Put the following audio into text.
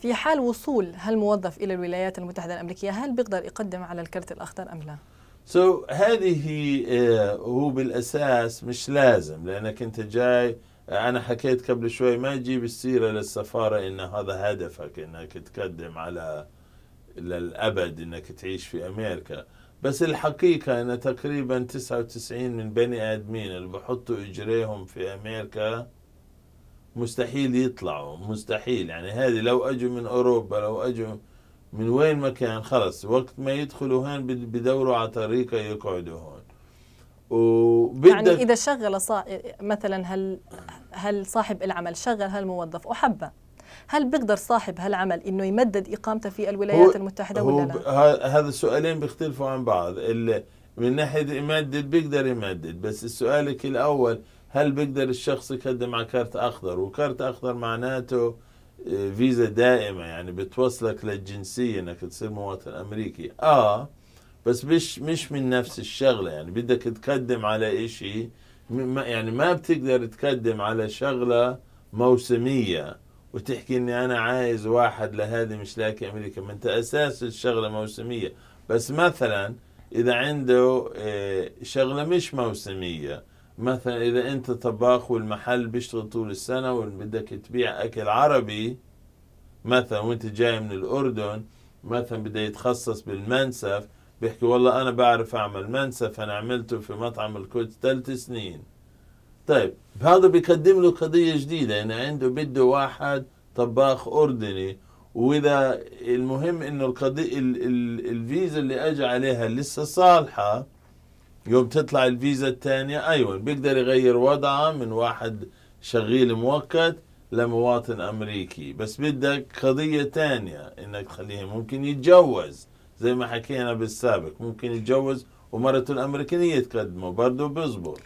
في حال وصول هالموظف إلى الولايات المتحدة الأمريكية هل بيقدر يقدم على الكرت الأخضر أم لا؟ سو so, هذه آه، هو بالأساس مش لازم لأنك أنت جاي آه، أنا حكيت قبل شوي ما تجيب السيرة للسفارة إن هذا هدفك إنك تقدم على للأبد إنك تعيش في أمريكا بس الحقيقة أن تقريبا 99 من بني آدمين اللي بحطوا إجريهم في أمريكا مستحيل يطلعوا مستحيل يعني هذه لو اجوا من اوروبا لو اجوا من وين ما كان خلص وقت ما يدخلوا هون بدوروا على طريقه يقعدوا هون وبدك يعني اذا شغل صا... مثلا هل هل صاحب العمل شغل هالموظف وحبه هل بيقدر صاحب هالعمل انه يمدد اقامته في الولايات المتحده ولا لا؟ هذا السؤالين بيختلفوا عن بعض من ناحيه يمدد بيقدر يمدد بس سؤالك الاول هل بيقدر الشخص يقدم على كارت اخضر وكارت اخضر معناته آه، فيزا دائمه يعني بتوصلك للجنسيه انك تصير مواطن امريكي اه بس مش مش من نفس الشغله يعني بدك تقدم على إشي يعني ما بتقدر تقدم على شغله موسميه وتحكي اني انا عايز واحد لهذه مش لاقي امريكا ما انت اساس الشغله موسميه بس مثلا اذا عنده آه، شغله مش موسميه مثلا إذا أنت طباخ والمحل بيشتغل طول السنة وبدك تبيع أكل عربي مثلا وأنت جاي من الأردن مثلا بده يتخصص بالمنسف بيحكي والله أنا بعرف أعمل منسف أنا عملته في مطعم القدس ثلاث سنين طيب هذا بيقدم له قضية جديدة يعني عنده بده واحد طباخ أردني وإذا المهم أنه القضية الفيزا اللي أجى عليها لسه صالحة يوم تطلع الفيزا الثانية أيوة بيقدر يغير وضعه من واحد شغيل مؤقت لمواطن أمريكي بس بدك قضية تانية إنك تخليه ممكن يتجوز زي ما حكينا بالسابق ممكن يتجوز ومرته الأمريكية تقدمه برضه بيزبط